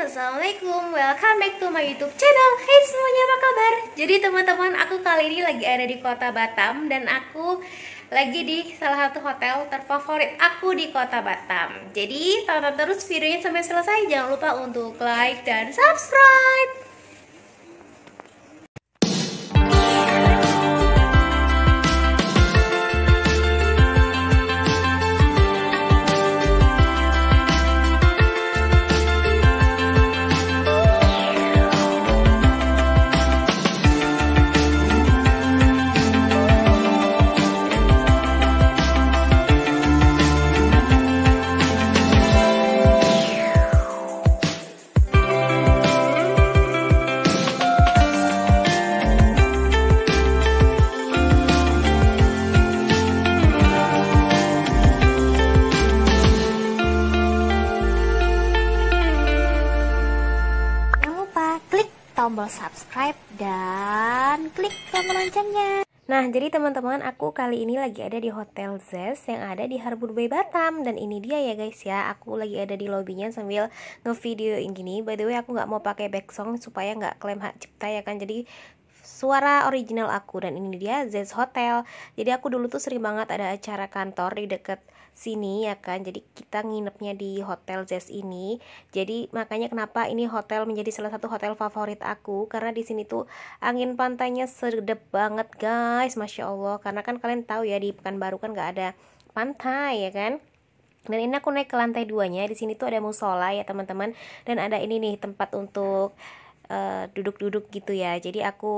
Assalamualaikum Welcome back to my youtube channel Hey semuanya apa kabar? Jadi teman-teman aku kali ini lagi ada di kota Batam Dan aku lagi di salah satu hotel terfavorit aku di kota Batam Jadi tonton terus videonya sampai selesai Jangan lupa untuk like dan subscribe tombol subscribe dan klik tombol loncengnya. Nah, jadi teman-teman, aku kali ini lagi ada di Hotel Zest yang ada di Harbour Bay Batam dan ini dia ya guys ya. Aku lagi ada di lobbynya sambil yang gini. By the way, aku nggak mau pakai back song supaya nggak klaim hak cipta ya kan. Jadi suara original aku dan ini dia Zez Hotel. Jadi aku dulu tuh sering banget ada acara kantor di deket sini ya kan jadi kita nginepnya di hotel Zest ini jadi makanya kenapa ini hotel menjadi salah satu hotel favorit aku karena di sini tuh angin pantainya sedep banget guys masya Allah karena kan kalian tahu ya di Pekanbaru kan nggak ada pantai ya kan dan ini aku naik ke lantai duanya di sini tuh ada musola ya teman-teman dan ada ini nih tempat untuk Eh, duduk-duduk uh, gitu ya jadi aku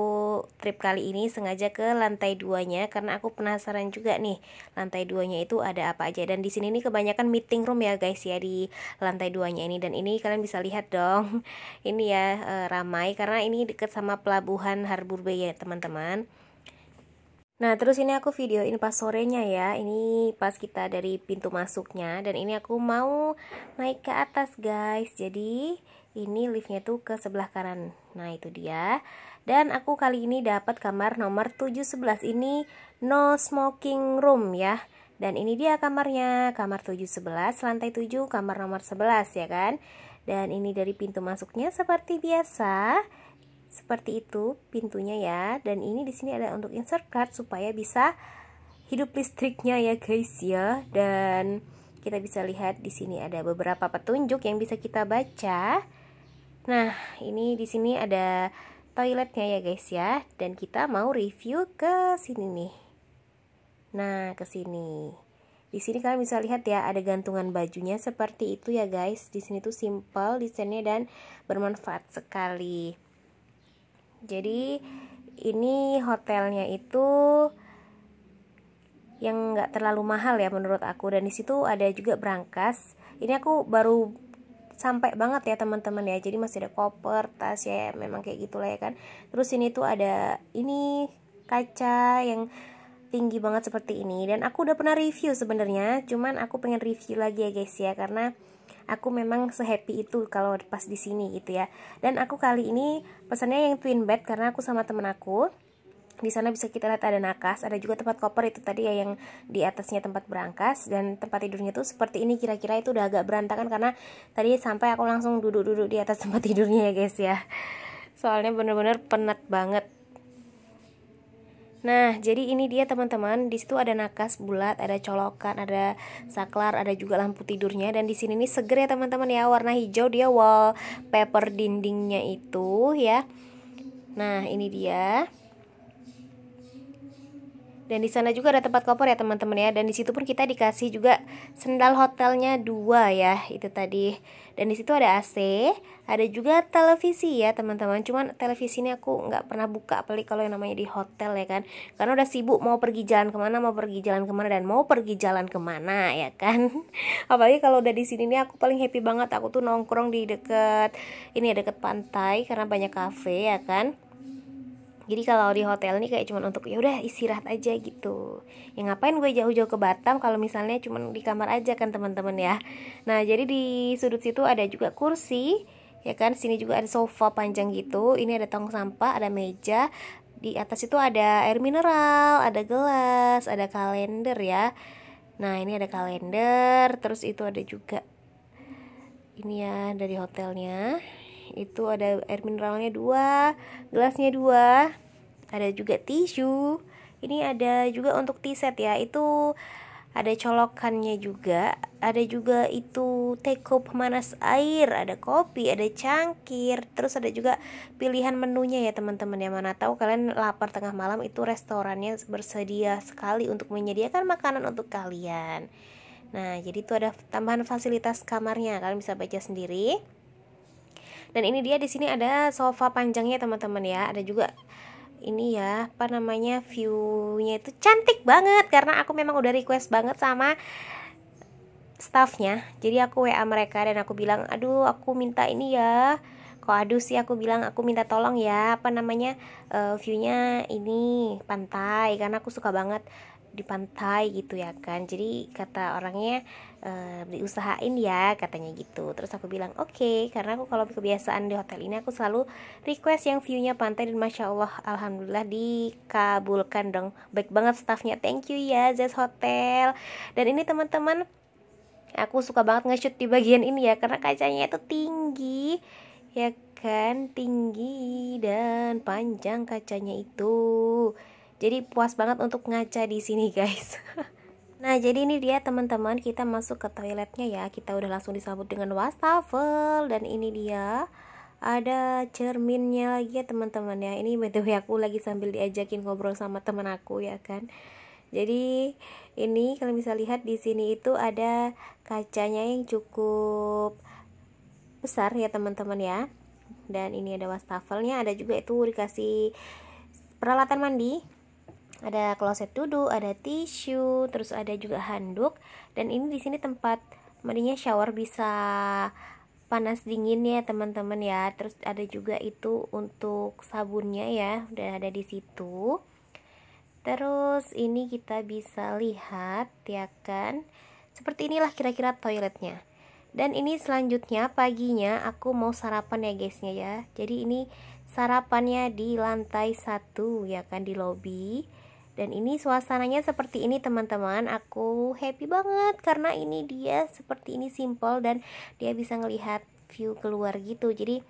trip kali ini sengaja ke lantai duanya karena aku penasaran juga nih lantai duanya itu ada apa aja dan di sini nih kebanyakan meeting room ya guys ya di lantai duanya ini dan ini kalian bisa lihat dong ini ya uh, ramai karena ini deket sama pelabuhan Harbour Bay ya teman-teman Nah, terus ini aku videoin pas sorenya ya. Ini pas kita dari pintu masuknya dan ini aku mau naik ke atas, guys. Jadi, ini liftnya tuh ke sebelah kanan nah itu dia dan aku kali ini dapat kamar nomor 711 ini no smoking room ya dan ini dia kamarnya kamar 711 lantai 7 kamar nomor 11 ya kan dan ini dari pintu masuknya seperti biasa seperti itu pintunya ya dan ini di sini ada untuk insert card supaya bisa hidup listriknya ya guys ya dan kita bisa lihat di sini ada beberapa petunjuk yang bisa kita baca Nah, ini di sini ada toiletnya ya guys ya. Dan kita mau review ke sini nih. Nah, ke sini. Di sini kalian bisa lihat ya ada gantungan bajunya seperti itu ya guys. Di sini tuh simple desainnya dan bermanfaat sekali. Jadi ini hotelnya itu yang nggak terlalu mahal ya menurut aku dan di situ ada juga brankas. Ini aku baru sampai banget ya teman-teman ya jadi masih ada koper tas ya memang kayak gitulah ya kan terus ini tuh ada ini kaca yang tinggi banget seperti ini dan aku udah pernah review sebenarnya cuman aku pengen review lagi ya guys ya karena aku memang sehappy itu kalau pas di sini gitu ya dan aku kali ini pesannya yang twin bed karena aku sama temen aku di sana bisa kita lihat ada nakas ada juga tempat koper itu tadi ya yang di atasnya tempat berangkas dan tempat tidurnya tuh seperti ini kira-kira itu udah agak berantakan karena tadi sampai aku langsung duduk-duduk di atas tempat tidurnya ya guys ya soalnya bener-bener penat banget Nah, jadi ini dia teman-teman. Di situ ada nakas bulat, ada colokan, ada saklar, ada juga lampu tidurnya dan di sini nih seger ya teman-teman ya. Warna hijau dia wallpaper dindingnya itu ya. Nah, ini dia dan di sana juga ada tempat koper ya teman-teman ya dan di situ pun kita dikasih juga sendal hotelnya dua ya itu tadi dan di situ ada AC ada juga televisi ya teman-teman cuman televisi ini aku nggak pernah buka pelik kalau yang namanya di hotel ya kan karena udah sibuk mau pergi jalan kemana mau pergi jalan kemana dan mau pergi jalan kemana ya kan apalagi kalau udah di sini nih aku paling happy banget aku tuh nongkrong di deket ini ya deket pantai karena banyak cafe ya kan jadi kalau di hotel nih kayak cuman untuk ya udah istirahat aja gitu ya ngapain gue jauh-jauh ke Batam kalau misalnya cuman di kamar aja kan teman-teman ya nah jadi di sudut situ ada juga kursi ya kan sini juga ada sofa panjang gitu ini ada tong sampah ada meja di atas itu ada air mineral ada gelas ada kalender ya nah ini ada kalender terus itu ada juga ini ya dari hotelnya itu ada air mineralnya dua gelasnya dua ada juga tisu ini ada juga untuk set ya itu ada colokannya juga ada juga itu teko pemanas air ada kopi ada cangkir terus ada juga pilihan menunya ya teman-teman yang mana tahu kalian lapar tengah malam itu restorannya bersedia sekali untuk menyediakan makanan untuk kalian nah jadi itu ada tambahan fasilitas kamarnya kalian bisa baca sendiri dan ini dia di sini ada sofa panjangnya teman-teman ya ada juga ini ya apa namanya view-nya itu cantik banget karena aku memang udah request banget sama staffnya jadi aku WA mereka dan aku bilang aduh aku minta ini ya kok aduh sih aku bilang aku minta tolong ya apa namanya uh, viewnya ini pantai karena aku suka banget di pantai gitu ya kan jadi kata orangnya e, diusahain ya katanya gitu terus aku bilang oke okay, karena aku kalau kebiasaan di hotel ini aku selalu request yang viewnya pantai dan masya allah alhamdulillah dikabulkan dong baik banget staffnya thank you ya Jazz Hotel dan ini teman-teman aku suka banget nge-shoot di bagian ini ya karena kacanya itu tinggi ya kan tinggi dan panjang kacanya itu jadi puas banget untuk ngaca di sini guys. Nah, jadi ini dia teman-teman, kita masuk ke toiletnya ya. Kita udah langsung disambut dengan wastafel dan ini dia ada cerminnya lagi ya teman-teman ya. Ini btw aku lagi sambil diajakin ngobrol sama teman aku ya kan. Jadi ini kalian bisa lihat di sini itu ada kacanya yang cukup besar ya teman-teman ya. Dan ini ada wastafelnya, ada juga itu dikasih peralatan mandi ada kloset duduk, ada tisu, terus ada juga handuk. Dan ini di sini tempat mandinya shower bisa panas dingin ya teman-teman ya. Terus ada juga itu untuk sabunnya ya, udah ada di situ. Terus ini kita bisa lihat ya kan. Seperti inilah kira-kira toiletnya. Dan ini selanjutnya paginya aku mau sarapan ya guysnya ya. Jadi ini sarapannya di lantai satu ya kan di lobby. Dan ini suasananya seperti ini teman-teman Aku happy banget karena ini dia seperti ini simple Dan dia bisa ngelihat view keluar gitu Jadi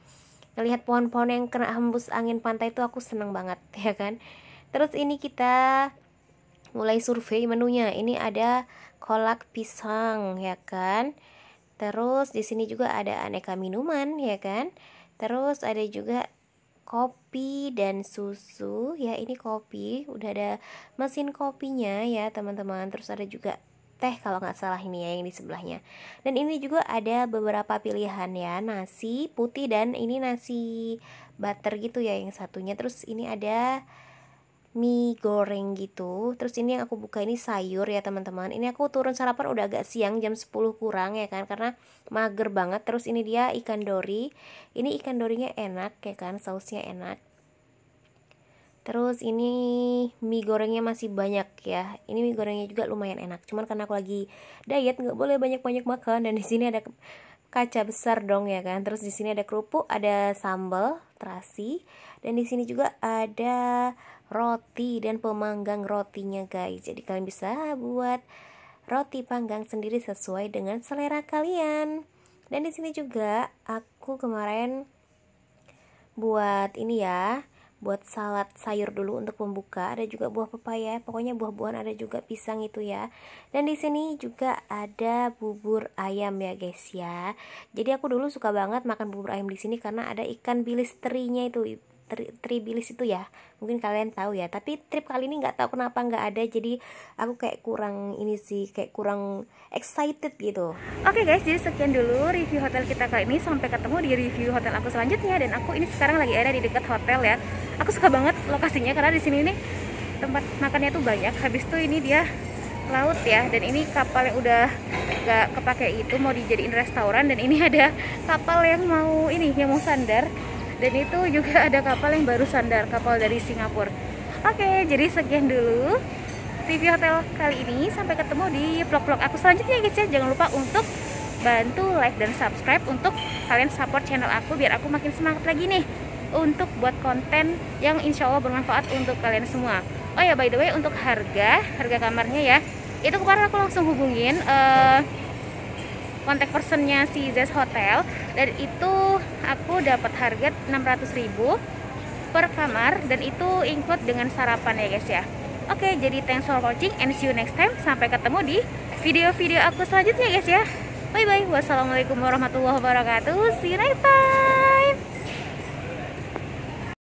ngelihat pohon-pohon yang kena hembus angin pantai itu aku seneng banget ya kan Terus ini kita mulai survei menunya Ini ada kolak pisang ya kan Terus di sini juga ada aneka minuman ya kan Terus ada juga kopi dan susu ya ini kopi udah ada mesin kopinya ya teman-teman terus ada juga teh kalau nggak salah ini ya yang di sebelahnya dan ini juga ada beberapa pilihan ya nasi putih dan ini nasi butter gitu ya yang satunya terus ini ada mie goreng gitu terus ini yang aku buka ini sayur ya teman-teman ini aku turun sarapan udah agak siang jam 10 kurang ya kan karena mager banget terus ini dia ikan dori ini ikan dorinya enak ya kan sausnya enak terus ini mie gorengnya masih banyak ya ini mie gorengnya juga lumayan enak cuman karena aku lagi diet nggak boleh banyak-banyak makan dan di sini ada kaca besar dong ya kan terus di sini ada kerupuk ada sambal terasi dan di sini juga ada roti dan pemanggang rotinya guys jadi kalian bisa buat roti panggang sendiri sesuai dengan selera kalian dan di sini juga aku kemarin buat ini ya buat salad sayur dulu untuk pembuka ada juga buah pepaya pokoknya buah-buahan ada juga pisang itu ya dan di sini juga ada bubur ayam ya guys ya jadi aku dulu suka banget makan bubur ayam di sini karena ada ikan bilis terinya itu tribilis itu ya mungkin kalian tahu ya tapi trip kali ini nggak tahu kenapa nggak ada jadi aku kayak kurang ini sih kayak kurang excited gitu oke okay guys jadi sekian dulu review hotel kita kali ini sampai ketemu di review hotel aku selanjutnya dan aku ini sekarang lagi ada di dekat hotel ya aku suka banget lokasinya karena di sini ini tempat makannya tuh banyak habis tuh ini dia laut ya dan ini kapal yang udah gak kepake itu mau dijadiin restoran dan ini ada kapal yang mau ini yang mau sandar dan itu juga ada kapal yang baru sandar kapal dari Singapura oke jadi sekian dulu review hotel kali ini sampai ketemu di vlog-vlog aku selanjutnya guys ya jangan lupa untuk bantu like dan subscribe untuk kalian support channel aku biar aku makin semangat lagi nih untuk buat konten yang insya Allah bermanfaat untuk kalian semua oh ya by the way untuk harga harga kamarnya ya itu kemarin aku langsung hubungin uh, kontak personnya si Zes Hotel dan itu aku dapat harga 600.000 per kamar dan itu include dengan sarapan ya guys ya oke jadi thanks for watching and see you next time sampai ketemu di video-video aku selanjutnya guys ya bye bye wassalamualaikum warahmatullahi wabarakatuh see you next time